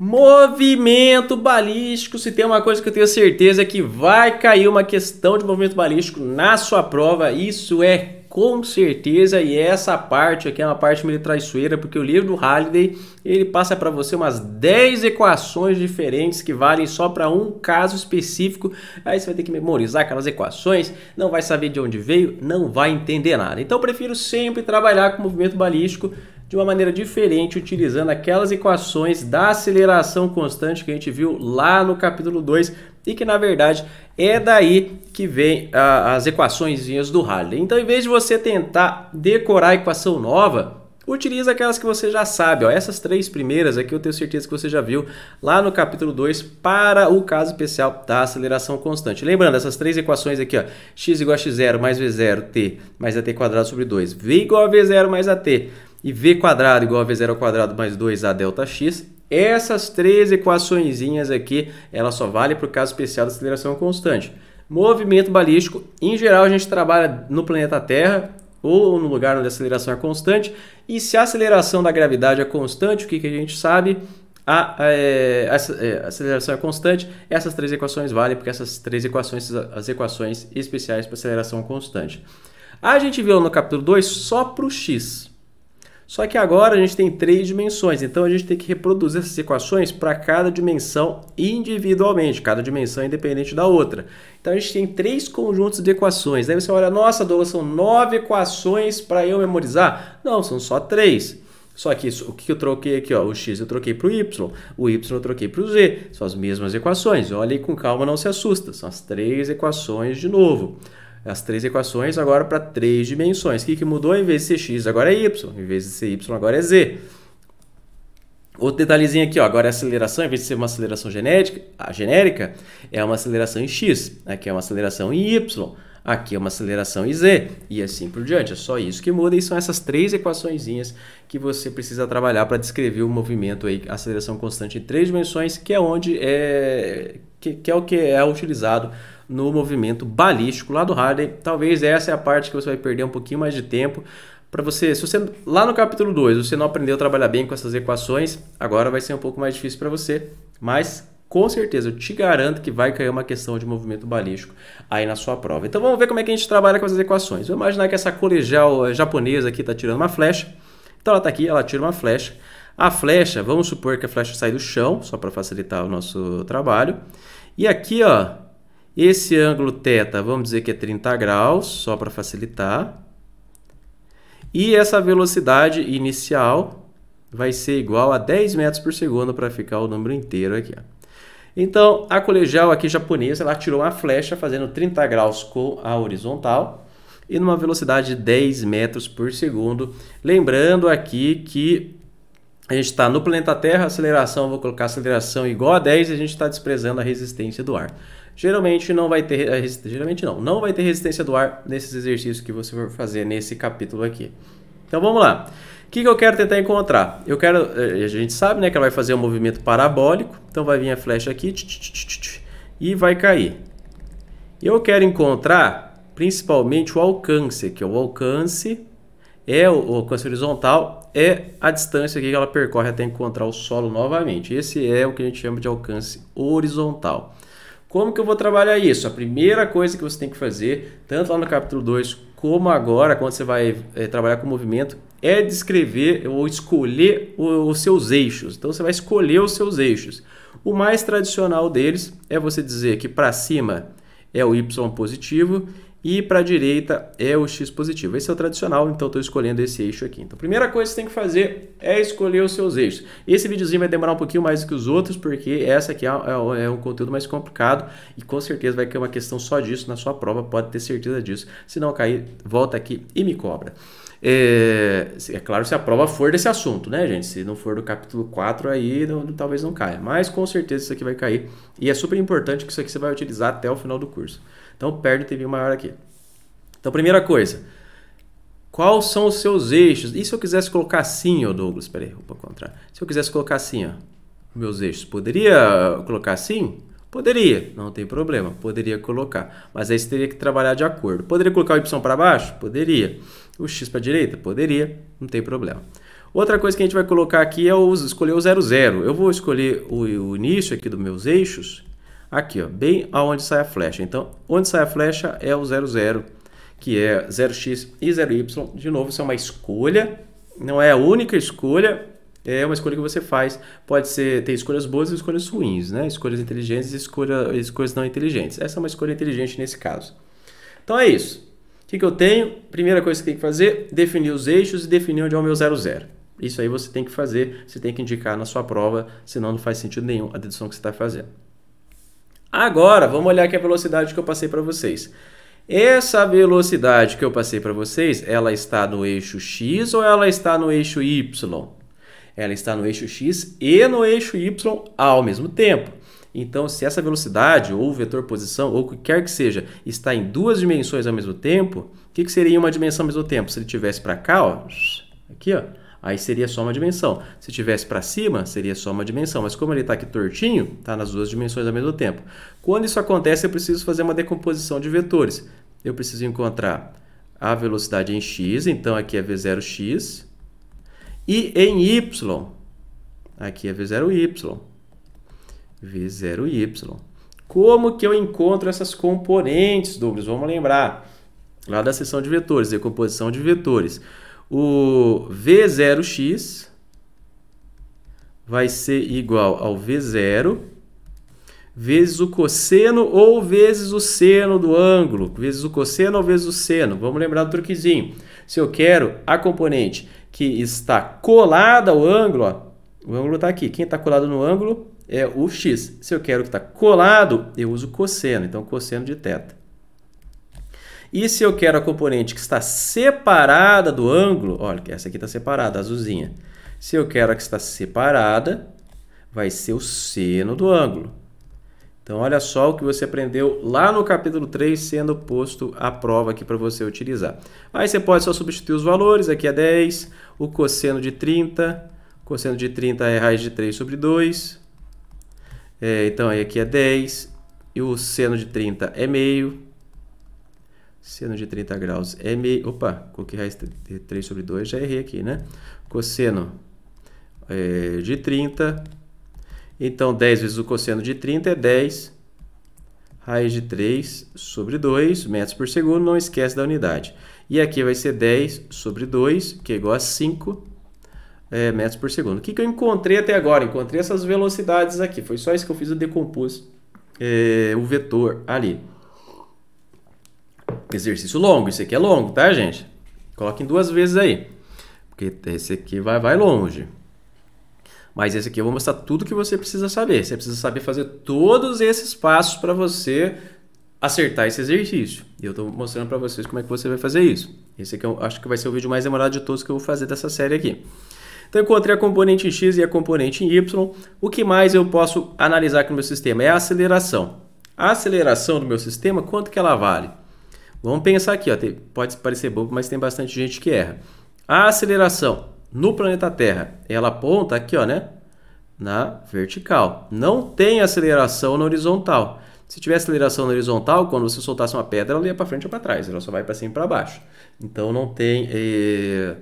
Movimento balístico. Se tem uma coisa que eu tenho certeza é que vai cair uma questão de movimento balístico na sua prova, isso é com certeza. E essa parte aqui é uma parte meio traiçoeira, porque o livro do Halliday ele passa para você umas 10 equações diferentes que valem só para um caso específico. Aí você vai ter que memorizar aquelas equações, não vai saber de onde veio, não vai entender nada. Então eu prefiro sempre trabalhar com movimento balístico de uma maneira diferente, utilizando aquelas equações da aceleração constante que a gente viu lá no capítulo 2 e que, na verdade, é daí que vem as equações do Harley. Então, em vez de você tentar decorar a equação nova, utiliza aquelas que você já sabe. Ó. Essas três primeiras aqui eu tenho certeza que você já viu lá no capítulo 2 para o caso especial da aceleração constante. Lembrando, essas três equações aqui, ó, x igual a x0 mais v0, t mais at quadrado sobre 2, v igual a v0 mais at e v quadrado igual a v ao quadrado mais 2a delta x, essas três equaçõezinhas aqui, ela só vale para o caso especial da aceleração constante. Movimento balístico, em geral a gente trabalha no planeta Terra ou no lugar onde a aceleração é constante. E se a aceleração da gravidade é constante, o que, que a gente sabe? A, é, a, é, a aceleração é constante, essas três equações valem, porque essas três equações são as equações especiais para aceleração constante. A gente viu no capítulo 2 só para o x. Só que agora a gente tem três dimensões, então a gente tem que reproduzir essas equações para cada dimensão individualmente, cada dimensão independente da outra. Então a gente tem três conjuntos de equações. Daí você olha, nossa, Douglas, são nove equações para eu memorizar? Não, são só três. Só que isso, o que eu troquei aqui, ó, o x eu troquei para o y, o y eu troquei para o z. São as mesmas equações. Olha aí com calma, não se assusta. São as três equações de novo as três equações agora para três dimensões. O que, que mudou? Em vez de ser x, agora é y. Em vez de ser y, agora é z. Outro detalhezinho aqui, ó, agora a é aceleração, em vez de ser uma aceleração genética, a genérica, é uma aceleração em x, aqui é uma aceleração em y, aqui é uma aceleração em z, e assim por diante. É só isso que muda e são essas três equaçõezinhas que você precisa trabalhar para descrever o movimento, aí, aceleração constante em três dimensões, que é onde é, que, que é o que é utilizado no movimento balístico lá do Harley. Talvez essa é a parte que você vai perder um pouquinho mais de tempo para você, se você lá no capítulo 2 você não aprendeu a trabalhar bem com essas equações, agora vai ser um pouco mais difícil para você, mas com certeza eu te garanto que vai cair uma questão de movimento balístico aí na sua prova. Então vamos ver como é que a gente trabalha com essas equações. Vou imaginar que essa colegial eh, japonesa aqui está tirando uma flecha. Então ela está aqui, ela tira uma flecha. A flecha, vamos supor que a flecha sai do chão, só para facilitar o nosso trabalho. E aqui, ó, esse ângulo θ, vamos dizer que é 30 graus, só para facilitar. E essa velocidade inicial vai ser igual a 10 metros por segundo para ficar o número inteiro aqui. Ó. Então, a colegial aqui japonesa, ela tirou uma flecha fazendo 30 graus com a horizontal e numa velocidade de 10 metros por segundo. Lembrando aqui que a gente está no planeta Terra, aceleração, vou colocar aceleração igual a 10 e a gente está desprezando a resistência do ar. Geralmente não vai ter eh, geralmente não, não vai ter resistência do ar nesses exercícios que você for fazer nesse capítulo aqui. Então vamos lá. O que, que eu quero tentar encontrar? Eu quero, eh, a gente sabe, né, que ela vai fazer um movimento parabólico, então vai vir a flecha aqui e vai cair. Eu quero encontrar principalmente o alcance, que o alcance é o alcance horizontal, é a distância que ela percorre até encontrar o solo novamente. Esse é o que a gente chama de alcance horizontal. Como que eu vou trabalhar isso? A primeira coisa que você tem que fazer, tanto lá no capítulo 2 como agora, quando você vai é, trabalhar com movimento, é descrever ou escolher o, os seus eixos. Então você vai escolher os seus eixos. O mais tradicional deles é você dizer que para cima é o y positivo e para a direita é o x positivo. Esse é o tradicional, então estou escolhendo esse eixo aqui. Então, a primeira coisa que você tem que fazer é escolher os seus eixos. Esse videozinho vai demorar um pouquinho mais do que os outros, porque essa aqui é, é, é um conteúdo mais complicado e com certeza vai cair uma questão só disso na sua prova, pode ter certeza disso. Se não cair, volta aqui e me cobra. É, é, claro, se a prova for desse assunto, né, gente? Se não for do capítulo 4, aí não, talvez não caia. Mas com certeza isso aqui vai cair. E é super importante que isso aqui você vai utilizar até o final do curso. Então perde um tempinho maior aqui. Então, primeira coisa, quais são os seus eixos? E se eu quisesse colocar assim, ô Douglas? peraí, roupa vou encontrar. Se eu quisesse colocar assim, ó, meus eixos, poderia colocar assim? Poderia, não tem problema, poderia colocar. Mas aí você teria que trabalhar de acordo. Poderia colocar o Y para baixo? Poderia. O X para a direita? Poderia, não tem problema. Outra coisa que a gente vai colocar aqui é o escolher o 00. Eu vou escolher o, o início aqui dos meus eixos aqui, ó, bem aonde sai a flecha. Então, onde sai a flecha é o 00, que é 0x e 0y. De novo, isso é uma escolha, não é a única escolha, é uma escolha que você faz. Pode ser ter escolhas boas e escolhas ruins, né? Escolhas inteligentes e escolha, escolhas não inteligentes. Essa é uma escolha inteligente nesse caso. Então é isso. O que, que eu tenho? Primeira coisa que tem que fazer, definir os eixos e definir onde é o meu 00. Isso aí você tem que fazer, você tem que indicar na sua prova, senão não faz sentido nenhum a dedução que você está fazendo. Agora, vamos olhar aqui a velocidade que eu passei para vocês. Essa velocidade que eu passei para vocês, ela está no eixo x ou ela está no eixo y? Ela está no eixo x e no eixo y ao mesmo tempo. Então, se essa velocidade ou vetor posição ou o que quer que seja está em duas dimensões ao mesmo tempo, o que, que seria uma dimensão ao mesmo tempo? Se ele tivesse para cá, ó, aqui, ó, aí seria só uma dimensão. Se tivesse para cima, seria só uma dimensão. Mas como ele está aqui tortinho, está nas duas dimensões ao mesmo tempo. Quando isso acontece, eu preciso fazer uma decomposição de vetores. Eu preciso encontrar a velocidade em x, então aqui é v0x. E em y, aqui é v0y. v0y. Como que eu encontro essas componentes, Douglas? Vamos lembrar lá da seção de vetores, decomposição de vetores. O V0x vai ser igual ao V0 vezes o cosseno ou vezes o seno do ângulo, vezes o cosseno ou vezes o seno. Vamos lembrar do truquezinho. Se eu quero a componente que está colada ao ângulo, ó, o ângulo está aqui. Quem está colado no ângulo é o x. Se eu quero que está colado, eu uso cosseno. Então, cosseno de θ. E se eu quero a componente que está separada do ângulo, olha, essa aqui está separada, azulzinha. Se eu quero a que está separada, vai ser o seno do ângulo. Então, olha só o que você aprendeu lá no capítulo 3, sendo posto a prova aqui para você utilizar. Aí você pode só substituir os valores, aqui é 10, o cosseno de 30, cosseno de 30 é raiz de 3 sobre 2, é, então aí aqui é 10, e o seno de 30 é meio, Seno de 30 graus é meio... Opa, coloquei raiz de 3 sobre 2, já errei aqui, né? Cosseno é, de 30. Então, 10 vezes o cosseno de 30 é 10 raiz de 3 sobre 2 metros por segundo, não esquece da unidade. E aqui vai ser 10 sobre 2, que é igual a 5 é, metros por segundo. O que, que eu encontrei até agora? Encontrei essas velocidades aqui. Foi só isso que eu fiz, eu decompus é, o vetor ali. Exercício longo, esse aqui é longo, tá, gente? Coloquem duas vezes aí, porque esse aqui vai, vai longe. Mas esse aqui eu vou mostrar tudo que você precisa saber. Você precisa saber fazer todos esses passos para você acertar esse exercício. E eu estou mostrando para vocês como é que você vai fazer isso. Esse aqui eu é acho que vai ser o vídeo mais demorado de todos que eu vou fazer dessa série aqui. Então, encontrei a componente X e a componente Y. O que mais eu posso analisar aqui no meu sistema? É a aceleração. A aceleração do meu sistema, quanto que ela vale? Vamos pensar aqui, ó, tem, pode parecer bobo, mas tem bastante gente que erra. A aceleração no planeta Terra, ela aponta aqui, ó, né? Na vertical. Não tem aceleração na horizontal. Se tiver aceleração na horizontal, quando você soltasse uma pedra, ela ia para frente ou para trás, ela só vai para cima e para baixo. Então não tem eh,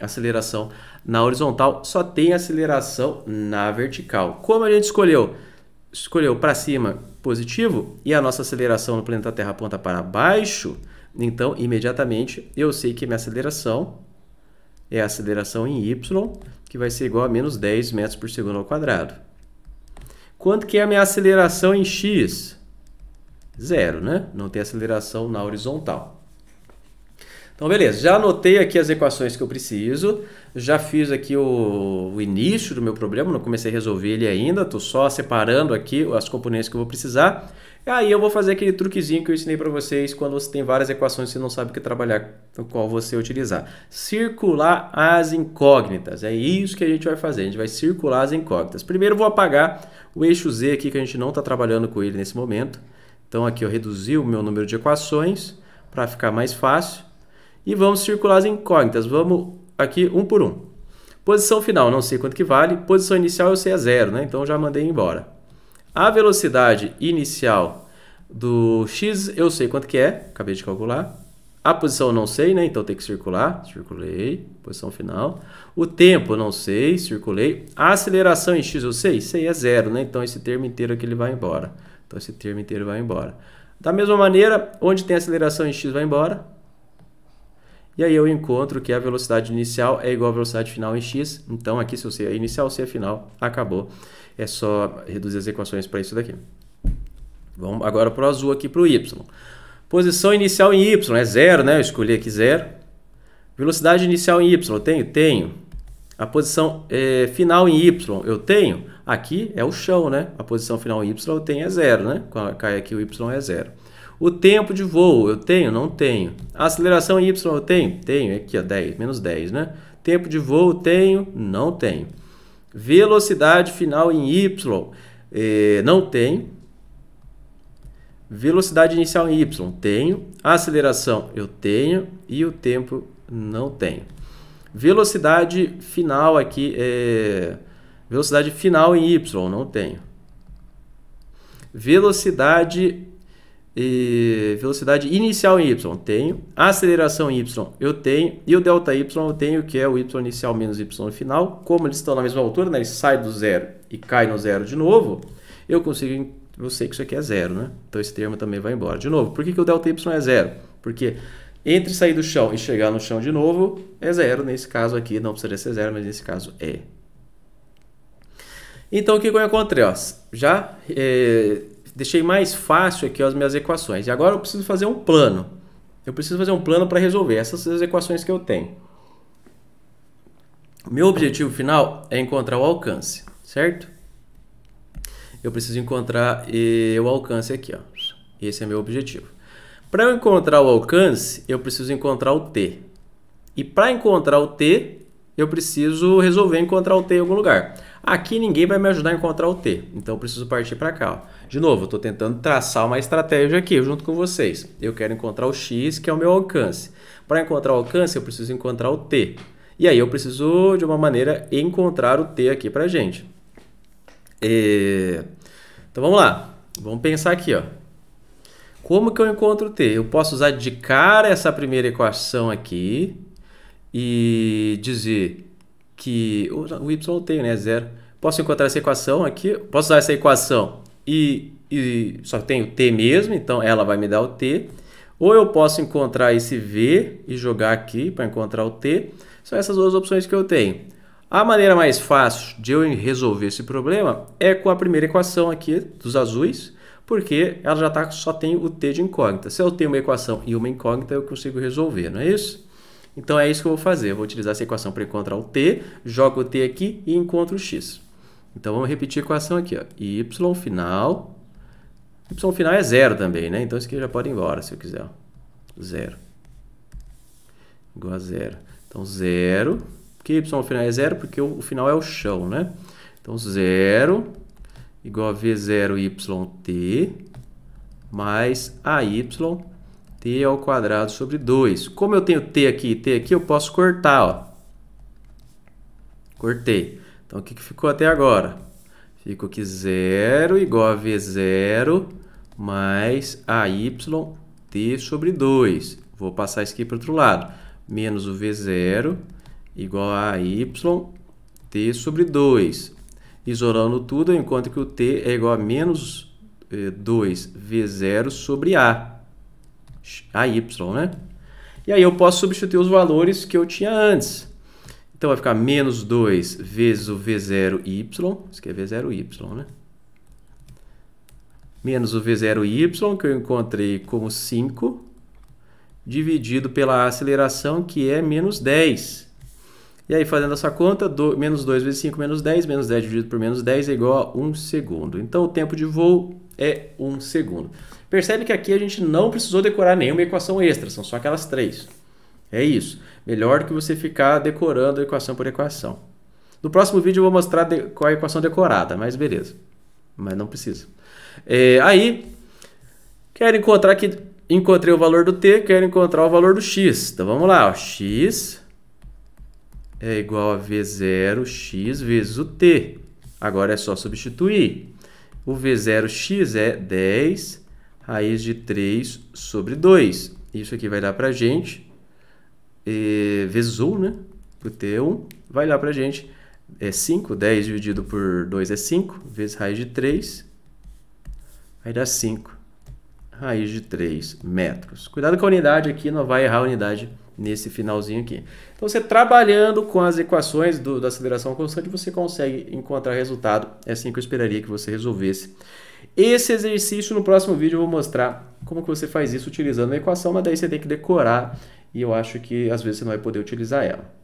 aceleração na horizontal, só tem aceleração na vertical. Como a gente escolheu? escolheu para cima positivo e a nossa aceleração no planeta Terra aponta para baixo, então imediatamente eu sei que minha aceleração é a aceleração em y, que vai ser igual a menos 10 metros por segundo ao quadrado. Quanto que é a minha aceleração em x? Zero, né? Não tem aceleração na horizontal. Então, beleza, já anotei aqui as equações que eu preciso, já fiz aqui o, o início do meu problema, não comecei a resolver ele ainda, estou só separando aqui as componentes que eu vou precisar. E aí eu vou fazer aquele truquezinho que eu ensinei para vocês quando você tem várias equações e você não sabe o que trabalhar, qual você utilizar. Circular as incógnitas, é isso que a gente vai fazer, a gente vai circular as incógnitas. Primeiro vou apagar o eixo z aqui que a gente não está trabalhando com ele nesse momento. Então aqui eu reduzi o meu número de equações para ficar mais fácil. E vamos circular as incógnitas. Vamos aqui um por um. Posição final, não sei quanto que vale. Posição inicial eu sei é zero, né? Então já mandei embora. A velocidade inicial do x eu sei quanto que é, acabei de calcular. A posição não sei, né? Então tem que circular. Circulei, posição final. O tempo não sei, circulei. A aceleração em x eu sei, sei é zero, né? Então esse termo inteiro aqui ele vai embora. Então esse termo inteiro vai embora. Da mesma maneira, onde tem aceleração em x vai embora. E aí eu encontro que a velocidade inicial é igual à velocidade final em x. Então aqui se eu sei a inicial, se a é final, acabou. É só reduzir as equações para isso daqui. Vamos agora para o azul aqui para o y. Posição inicial em y é zero, né? Eu escolhi aqui zero. Velocidade inicial em y, eu tenho? Tenho. A posição é, final em y, eu tenho? Aqui é o chão, né? A posição final em y eu tenho é zero, né? Quando cai aqui o y é zero. O tempo de voo eu tenho? Não tenho. A aceleração y eu tenho? Tenho, é aqui ó, 10, menos 10, né? Tempo de voo eu tenho? Não tenho. Velocidade final em y? Eh, não tenho. Velocidade inicial em y? Tenho. aceleração eu tenho e o tempo não tenho. Velocidade final aqui é... Velocidade final em y? Não tenho. Velocidade e velocidade inicial em y, tenho. Aceleração em y, eu tenho. E o delta y, eu tenho, que é o y inicial menos y final. Como eles estão na mesma altura, né? ele sai do zero e cai no zero de novo. Eu consigo, eu sei que isso aqui é zero, né? Então esse termo também vai embora. De novo, por que, que o delta y é zero? Porque entre sair do chão e chegar no chão de novo é zero. Nesse caso aqui, não precisaria ser zero, mas nesse caso é. Então o que eu encontrei? Ó, já... É deixei mais fácil aqui as minhas equações. E agora eu preciso fazer um plano. Eu preciso fazer um plano para resolver essas equações que eu tenho. Meu objetivo final é encontrar o alcance, certo? Eu preciso encontrar o alcance aqui, ó. Esse é meu objetivo. Para eu encontrar o alcance, eu preciso encontrar o t. E para encontrar o t, eu preciso resolver encontrar o t em algum lugar. Aqui ninguém vai me ajudar a encontrar o t, então eu preciso partir para cá. Ó. De novo, eu estou tentando traçar uma estratégia aqui junto com vocês. Eu quero encontrar o X, que é o meu alcance. Para encontrar o alcance, eu preciso encontrar o T. E aí eu preciso, de uma maneira, encontrar o T aqui para gente. E... É, então vamos lá. Vamos pensar aqui. Ó. Como que eu encontro o T? Eu posso usar de cara essa primeira equação aqui e dizer que o y eu tenho, né? Zero. Posso encontrar essa equação aqui? Posso usar essa equação e, e só tem o T mesmo, então ela vai me dar o T. Ou eu posso encontrar esse V e jogar aqui para encontrar o T. São essas duas opções que eu tenho. A maneira mais fácil de eu resolver esse problema é com a primeira equação aqui dos azuis, porque ela já tá, só tem o T de incógnita. Se eu tenho uma equação e uma incógnita, eu consigo resolver, não é isso? Então é isso que eu vou fazer. Eu vou utilizar essa equação para encontrar o T, jogo o T aqui e encontro o X. Então vamos repetir a equação aqui, ó. y final. y final é zero também, né? Então isso aqui já pode ir embora se eu quiser. Ó. Zero. Igual a zero. Então zero. Que y final é zero porque o, o final é o chão, né? Então zero igual a v0yt mais ay t ao quadrado sobre 2. Como eu tenho t aqui e t aqui, eu posso cortar, ó. Cortei. Então, o que, que ficou até agora? Ficou que zero igual a V0 mais AY T sobre 2. Vou passar isso aqui para o outro lado. Menos o V0 igual a AY T sobre 2. Isolando tudo, eu encontro que o T é igual a menos 2 eh, V0 sobre A. AY, né? E aí eu posso substituir os valores que eu tinha antes. Então vai ficar menos 2 vezes o V0Y, isso aqui é V0Y, né? Menos o V0Y, que eu encontrei como 5, dividido pela aceleração, que é menos 10. E aí, fazendo essa conta, do, menos 2 vezes 5, menos 10, menos 10 dividido por menos 10 é igual a 1 segundo. Então, o tempo de voo é 1 segundo. Percebe que aqui a gente não precisou decorar nenhuma equação extra, são só aquelas três. É isso. Melhor que você ficar decorando equação por equação. No próximo vídeo eu vou mostrar qual é a equação decorada, mas beleza. Mas não precisa. É, aí, quero encontrar que encontrei o valor do t, quero encontrar o valor do x. Então vamos lá, ó. x é igual a v0 x vezes o t. Agora é só substituir. O v0x é 10 raiz de 3 sobre 2. Isso aqui vai dar para gente e, vezes 1, né? Por T1, vai lá a gente. É 5, 10 dividido por 2 é 5, vezes raiz de 3, vai dar 5. Raiz de 3 metros. Cuidado com a unidade aqui, não vai errar a unidade nesse finalzinho aqui. Então, você trabalhando com as equações do, da aceleração constante, você consegue encontrar resultado. É assim que eu esperaria que você resolvesse. Esse exercício, no próximo vídeo, eu vou mostrar como que você faz isso utilizando a equação, mas daí você tem que decorar e eu acho que às vezes você não vai poder utilizar ela.